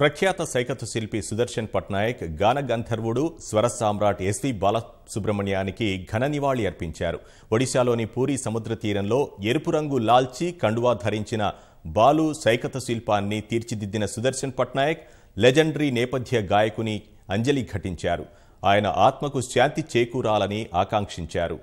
ప్రఖ్యాత సైకత శిల్పి సుదర్శన్ పట్నాయక్ గాన గంధర్వుడు స్వర సామ్రాట్ ఎస్వి బాలసుబ్రహ్మణ్యానికి ఘన నివాళి అర్పించారు ఒడిశాలోని పూరి సముద్ర తీరంలో ఎరుపు రంగు లాల్చి కండువా ధరించిన బాలు సైకత శిల్పాన్ని తీర్చిదిద్దిన సుదర్శన్ పట్నాయక్ లెజెండరీ నేపథ్య గాయకుని అంజలి ఘటించారు ఆయన ఆత్మకు శాంతి చేకూరాలని ఆకాంక్షించారు